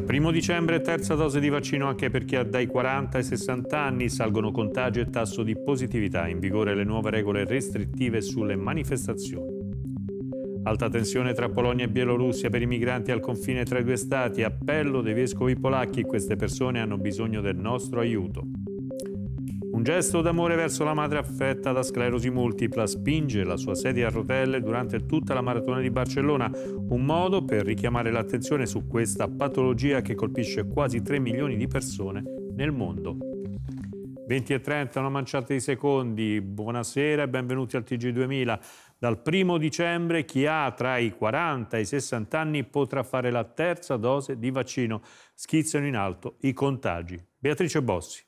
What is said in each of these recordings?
Dal 1 dicembre terza dose di vaccino anche per chi ha dai 40 ai 60 anni, salgono contagi e tasso di positività, in vigore le nuove regole restrittive sulle manifestazioni. Alta tensione tra Polonia e Bielorussia per i migranti al confine tra i due stati, appello dei vescovi polacchi, queste persone hanno bisogno del nostro aiuto. Un gesto d'amore verso la madre affetta da sclerosi multipla spinge la sua sedia a rotelle durante tutta la maratona di Barcellona, un modo per richiamare l'attenzione su questa patologia che colpisce quasi 3 milioni di persone nel mondo. 20 e 30, una manciata di secondi. Buonasera e benvenuti al TG2000. Dal primo dicembre chi ha tra i 40 e i 60 anni potrà fare la terza dose di vaccino. Schizzano in alto i contagi. Beatrice Bossi.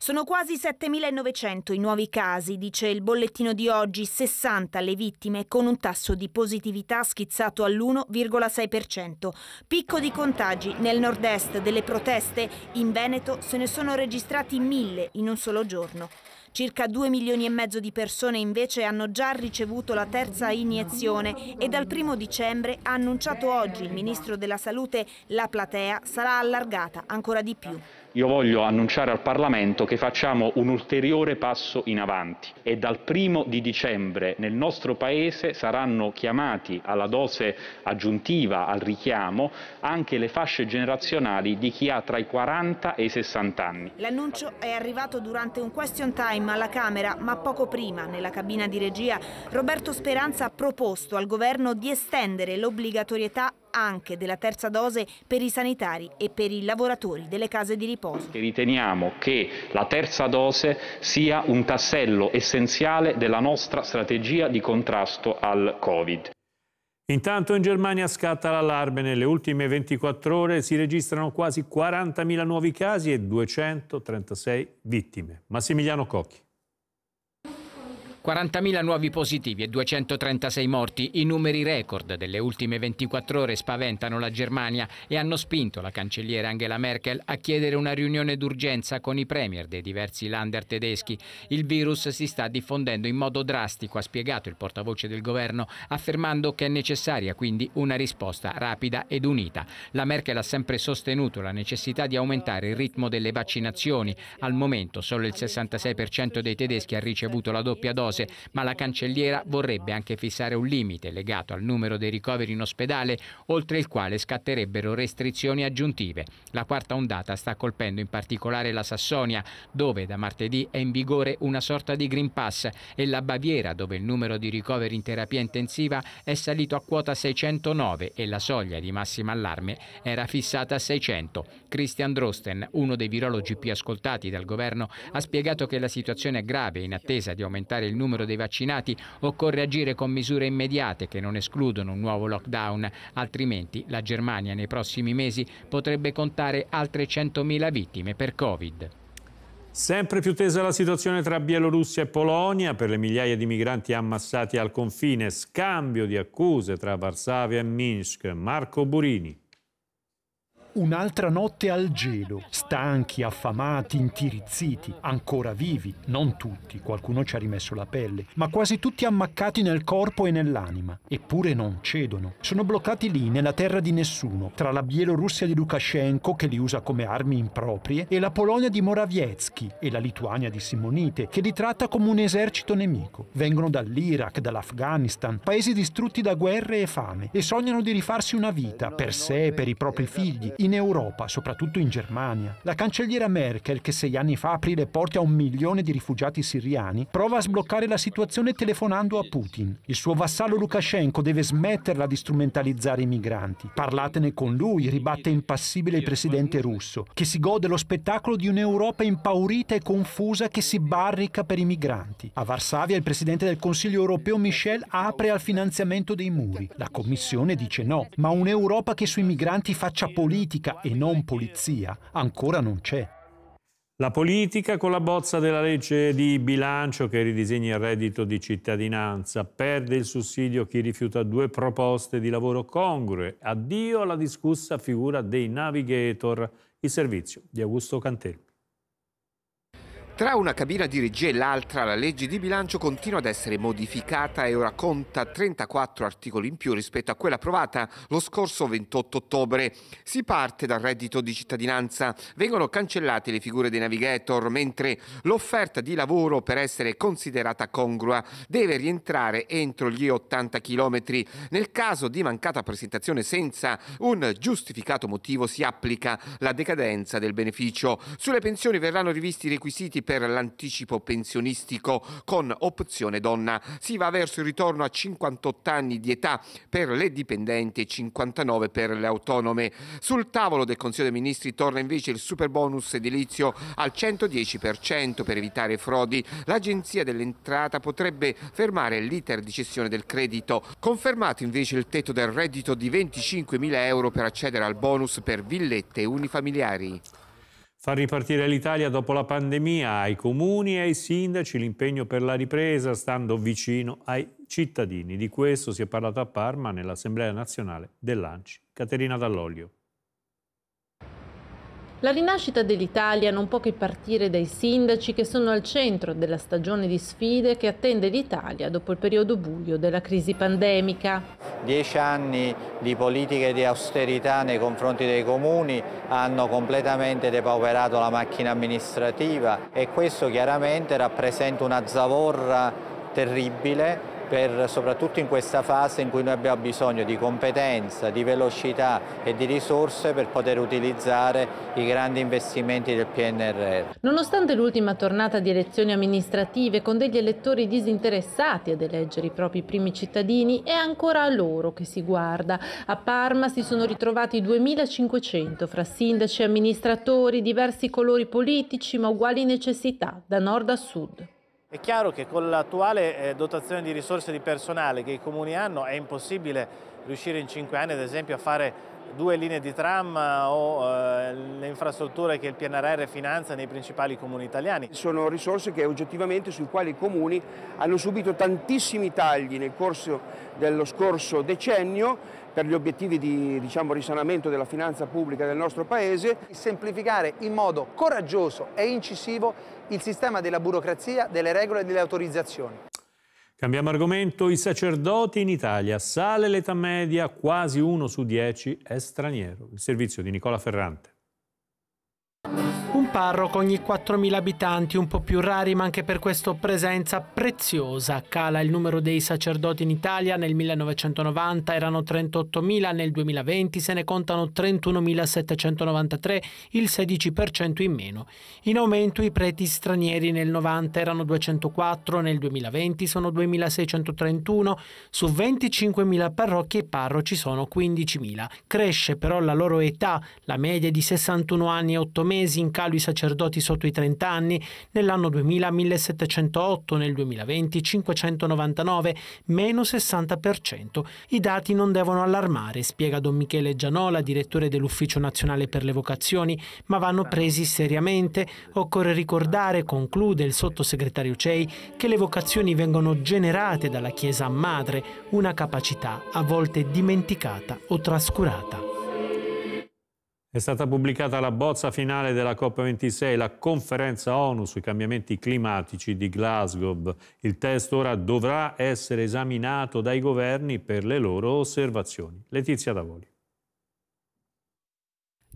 Sono quasi 7.900 i nuovi casi, dice il bollettino di oggi, 60 le vittime con un tasso di positività schizzato all'1,6%. Picco di contagi nel nord-est delle proteste, in Veneto se ne sono registrati 1.000 in un solo giorno. Circa 2 milioni e mezzo di persone invece hanno già ricevuto la terza iniezione e dal primo dicembre ha annunciato oggi il Ministro della Salute la platea sarà allargata ancora di più io voglio annunciare al Parlamento che facciamo un ulteriore passo in avanti e dal primo di dicembre nel nostro Paese saranno chiamati alla dose aggiuntiva, al richiamo, anche le fasce generazionali di chi ha tra i 40 e i 60 anni. L'annuncio è arrivato durante un question time alla Camera, ma poco prima, nella cabina di regia, Roberto Speranza ha proposto al Governo di estendere l'obbligatorietà anche della terza dose per i sanitari e per i lavoratori delle case di riposo. Riteniamo che la terza dose sia un tassello essenziale della nostra strategia di contrasto al Covid. Intanto in Germania scatta l'allarme, nelle ultime 24 ore si registrano quasi 40.000 nuovi casi e 236 vittime. Massimiliano Cocchi. 40.000 nuovi positivi e 236 morti, i numeri record delle ultime 24 ore spaventano la Germania e hanno spinto la cancelliera Angela Merkel a chiedere una riunione d'urgenza con i premier dei diversi lander tedeschi. Il virus si sta diffondendo in modo drastico, ha spiegato il portavoce del governo, affermando che è necessaria quindi una risposta rapida ed unita. La Merkel ha sempre sostenuto la necessità di aumentare il ritmo delle vaccinazioni. Al momento solo il 66% dei tedeschi ha ricevuto la doppia dose dose, ma la cancelliera vorrebbe anche fissare un limite legato al numero dei ricoveri in ospedale, oltre il quale scatterebbero restrizioni aggiuntive. La quarta ondata sta colpendo in particolare la Sassonia, dove da martedì è in vigore una sorta di Green Pass, e la Baviera, dove il numero di ricoveri in terapia intensiva è salito a quota 609 e la soglia di massima allarme era fissata a 600. Christian Drosten, uno dei virologi più ascoltati dal governo, ha spiegato che la situazione è grave in attesa di aumentare il numero dei vaccinati, occorre agire con misure immediate che non escludono un nuovo lockdown, altrimenti la Germania nei prossimi mesi potrebbe contare altre 100.000 vittime per Covid. Sempre più tesa la situazione tra Bielorussia e Polonia per le migliaia di migranti ammassati al confine, scambio di accuse tra Varsavia e Minsk. Marco Burini. Un'altra notte al gelo, stanchi, affamati, intirizziti, ancora vivi, non tutti, qualcuno ci ha rimesso la pelle, ma quasi tutti ammaccati nel corpo e nell'anima. Eppure non cedono. Sono bloccati lì, nella terra di nessuno, tra la Bielorussia di Lukashenko, che li usa come armi improprie, e la Polonia di Morawiecki e la Lituania di Simonite, che li tratta come un esercito nemico. Vengono dall'Iraq, dall'Afghanistan, paesi distrutti da guerre e fame, e sognano di rifarsi una vita, per sé, per i propri figli, in Europa, soprattutto in Germania, la cancelliera Merkel, che sei anni fa aprì le porte a un milione di rifugiati siriani, prova a sbloccare la situazione telefonando a Putin. Il suo vassallo Lukashenko deve smetterla di strumentalizzare i migranti. Parlatene con lui, ribatte impassibile il presidente russo, che si gode lo spettacolo di un'Europa impaurita e confusa che si barrica per i migranti. A Varsavia il presidente del Consiglio europeo Michel apre al finanziamento dei muri. La Commissione dice no, ma un'Europa che sui migranti faccia politica politica e non polizia ancora non c'è. La politica con la bozza della legge di bilancio che ridisegna il reddito di cittadinanza perde il sussidio chi rifiuta due proposte di lavoro congrue. Addio alla discussa figura dei navigator, il servizio di Augusto Cantelli. Tra una cabina di regia e l'altra la legge di bilancio continua ad essere modificata e ora conta 34 articoli in più rispetto a quella approvata lo scorso 28 ottobre. Si parte dal reddito di cittadinanza, vengono cancellate le figure dei navigator, mentre l'offerta di lavoro per essere considerata congrua deve rientrare entro gli 80 km. Nel caso di mancata presentazione senza un giustificato motivo si applica la decadenza del beneficio. Sulle pensioni verranno rivisti i requisiti per l'anticipo pensionistico con opzione donna. Si va verso il ritorno a 58 anni di età per le dipendenti e 59 per le autonome. Sul tavolo del Consiglio dei Ministri torna invece il super bonus edilizio al 110% per evitare frodi. L'Agenzia dell'Entrata potrebbe fermare l'iter di cessione del credito. Confermato invece il tetto del reddito di 25.000 euro per accedere al bonus per villette unifamiliari. Far ripartire l'Italia dopo la pandemia, ai comuni e ai sindaci l'impegno per la ripresa, stando vicino ai cittadini. Di questo si è parlato a Parma nell'Assemblea nazionale dell'ANCI. Caterina Dall'Olio. La rinascita dell'Italia non può che partire dai sindaci che sono al centro della stagione di sfide che attende l'Italia dopo il periodo buio della crisi pandemica. Dieci anni di politiche di austerità nei confronti dei comuni hanno completamente depauperato la macchina amministrativa e questo chiaramente rappresenta una zavorra terribile per, soprattutto in questa fase in cui noi abbiamo bisogno di competenza, di velocità e di risorse per poter utilizzare i grandi investimenti del PNRR. Nonostante l'ultima tornata di elezioni amministrative con degli elettori disinteressati ad eleggere i propri primi cittadini, è ancora a loro che si guarda. A Parma si sono ritrovati 2500 fra sindaci e amministratori, diversi colori politici ma uguali necessità da nord a sud. È chiaro che con l'attuale eh, dotazione di risorse di personale che i comuni hanno è impossibile riuscire in cinque anni ad esempio a fare due linee di tram o eh, le infrastrutture che il PNRR finanzia nei principali comuni italiani. Sono risorse che oggettivamente sui quali i comuni hanno subito tantissimi tagli nel corso dello scorso decennio per gli obiettivi di diciamo, risanamento della finanza pubblica del nostro Paese. Semplificare in modo coraggioso e incisivo il sistema della burocrazia, delle regole e delle autorizzazioni. Cambiamo argomento, i sacerdoti in Italia. Sale l'età media, quasi uno su dieci è straniero. Il servizio di Nicola Ferrante parroco ogni 4.000 abitanti, un po' più rari, ma anche per questo presenza preziosa. Cala il numero dei sacerdoti in Italia, nel 1990 erano 38.000, nel 2020 se ne contano 31.793, il 16% in meno. In aumento i preti stranieri nel 90 erano 204, nel 2020 sono 2.631, su 25.000 parrocchie e parroci sono 15.000. Cresce però la loro età, la media di 61 anni e 8 mesi in calo nuovi sacerdoti sotto i 30 anni, nell'anno 2000 1708, nel 2020 599, meno 60%. I dati non devono allarmare, spiega Don Michele Gianola, direttore dell'Ufficio Nazionale per le Vocazioni, ma vanno presi seriamente. Occorre ricordare, conclude il sottosegretario Cei, che le vocazioni vengono generate dalla Chiesa Madre, una capacità a volte dimenticata o trascurata. È stata pubblicata la bozza finale della COP26, la conferenza ONU sui cambiamenti climatici di Glasgow. Il testo ora dovrà essere esaminato dai governi per le loro osservazioni. Letizia Davoli.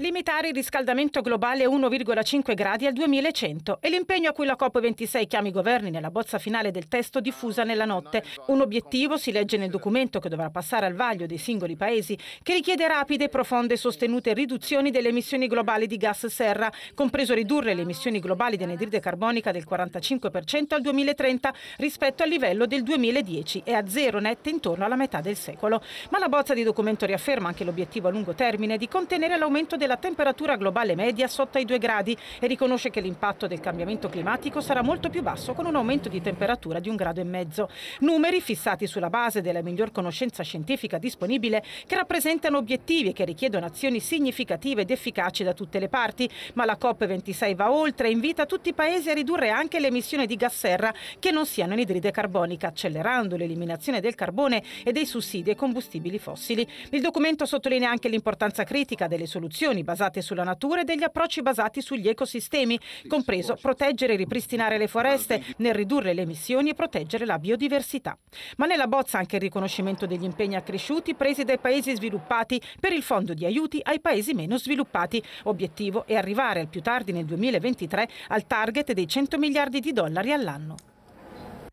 Limitare il riscaldamento globale a 1,5 gradi al 2100 è l'impegno a cui la COP26 chiama i governi nella bozza finale del testo diffusa nella notte. Un obiettivo, si legge nel documento che dovrà passare al vaglio dei singoli paesi, che richiede rapide, profonde e sostenute riduzioni delle emissioni globali di gas serra, compreso ridurre le emissioni globali di anidride carbonica del 45% al 2030 rispetto al livello del 2010 e a zero nette intorno alla metà del secolo. Ma la bozza di documento riafferma anche l'obiettivo a lungo termine di contenere l'aumento della la temperatura globale media sotto i 2 gradi e riconosce che l'impatto del cambiamento climatico sarà molto più basso con un aumento di temperatura di un grado e mezzo. Numeri fissati sulla base della miglior conoscenza scientifica disponibile che rappresentano obiettivi e che richiedono azioni significative ed efficaci da tutte le parti, ma la COP26 va oltre e invita tutti i paesi a ridurre anche l'emissione di gas serra che non siano anidride carbonica, accelerando l'eliminazione del carbone e dei sussidi ai combustibili fossili. Il documento sottolinea anche l'importanza critica delle soluzioni soluzioni basate sulla natura e degli approcci basati sugli ecosistemi, compreso proteggere e ripristinare le foreste nel ridurre le emissioni e proteggere la biodiversità. Ma nella bozza anche il riconoscimento degli impegni accresciuti presi dai paesi sviluppati per il fondo di aiuti ai paesi meno sviluppati. Obiettivo è arrivare al più tardi nel 2023 al target dei 100 miliardi di dollari all'anno.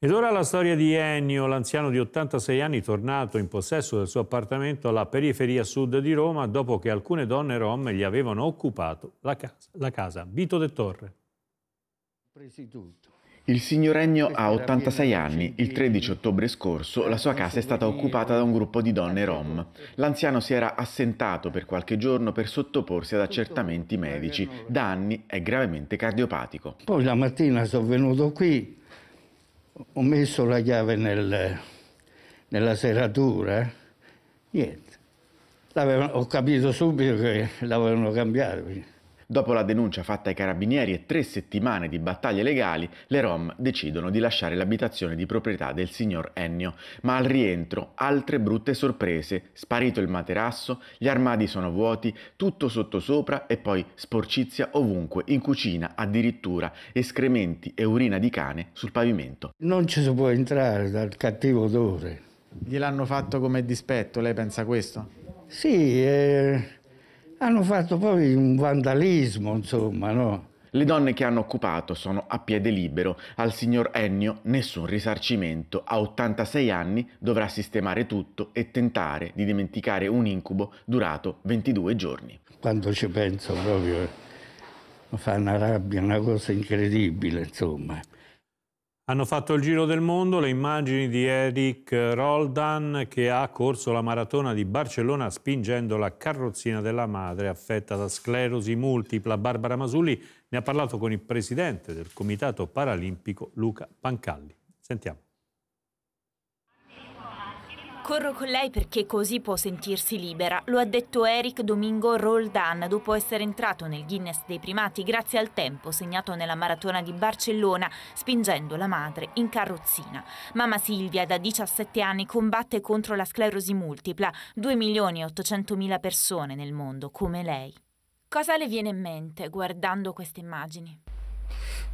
Ed ora la storia di Ennio, l'anziano di 86 anni tornato in possesso del suo appartamento alla periferia sud di Roma dopo che alcune donne rom gli avevano occupato la casa. La casa. Vito De Torre. Il signor Ennio ha 86 anni. Il 13 ottobre scorso la sua casa è stata occupata da un gruppo di donne rom. L'anziano si era assentato per qualche giorno per sottoporsi ad accertamenti medici. Da eh. anni è gravemente cardiopatico. Poi la mattina sono venuto qui ho messo la chiave nel, nella serratura, eh? niente. ho capito subito che l'avevano cambiato. Dopo la denuncia fatta ai carabinieri e tre settimane di battaglie legali, le Rom decidono di lasciare l'abitazione di proprietà del signor Ennio, ma al rientro altre brutte sorprese, sparito il materasso, gli armadi sono vuoti, tutto sottosopra e poi sporcizia ovunque, in cucina addirittura, escrementi e urina di cane sul pavimento. Non ci si può entrare dal cattivo odore. Gliel'hanno fatto come dispetto, lei pensa questo? Sì, eh, hanno fatto poi un vandalismo, insomma, no? Le donne che hanno occupato sono a piede libero, al signor Ennio nessun risarcimento, a 86 anni dovrà sistemare tutto e tentare di dimenticare un incubo durato 22 giorni. Quando ci penso proprio mi fa una rabbia, una cosa incredibile, insomma. Hanno fatto il giro del mondo le immagini di Eric Roldan che ha corso la maratona di Barcellona spingendo la carrozzina della madre affetta da sclerosi multipla. Barbara Masulli ne ha parlato con il presidente del Comitato Paralimpico Luca Pancalli. Sentiamo. Corro con lei perché così può sentirsi libera, lo ha detto Eric Domingo Roldan dopo essere entrato nel Guinness dei primati grazie al tempo segnato nella maratona di Barcellona, spingendo la madre in carrozzina. Mamma Silvia da 17 anni combatte contro la sclerosi multipla, 2 milioni e 800 mila persone nel mondo come lei. Cosa le viene in mente guardando queste immagini?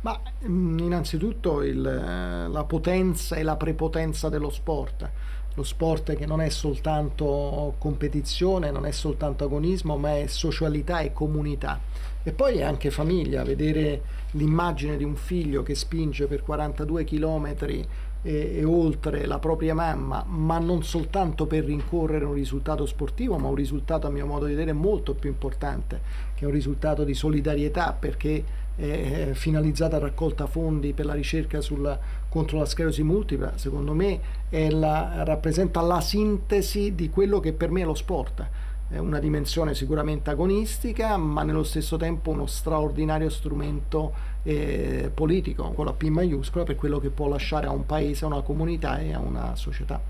Ma mm, innanzitutto il, eh, la potenza e la prepotenza dello sport, lo sport che non è soltanto competizione, non è soltanto agonismo, ma è socialità e comunità. E poi è anche famiglia, vedere l'immagine di un figlio che spinge per 42 km e, e oltre la propria mamma, ma non soltanto per rincorrere un risultato sportivo, ma un risultato a mio modo di vedere molto più importante, che è un risultato di solidarietà, perché eh, finalizzata a raccolta fondi per la ricerca sulla, contro la sclerosi multipla, secondo me la, rappresenta la sintesi di quello che per me è lo sport. È una dimensione sicuramente agonistica, ma nello stesso tempo uno straordinario strumento eh, politico, con la P maiuscola, per quello che può lasciare a un paese, a una comunità e a una società.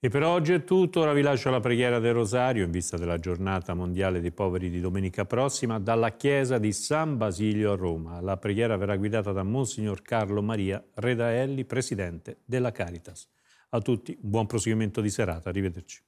E per oggi è tutto, ora vi lascio la preghiera del Rosario in vista della giornata mondiale dei poveri di domenica prossima dalla chiesa di San Basilio a Roma. La preghiera verrà guidata da Monsignor Carlo Maria Redaelli, presidente della Caritas. A tutti un buon proseguimento di serata, arrivederci.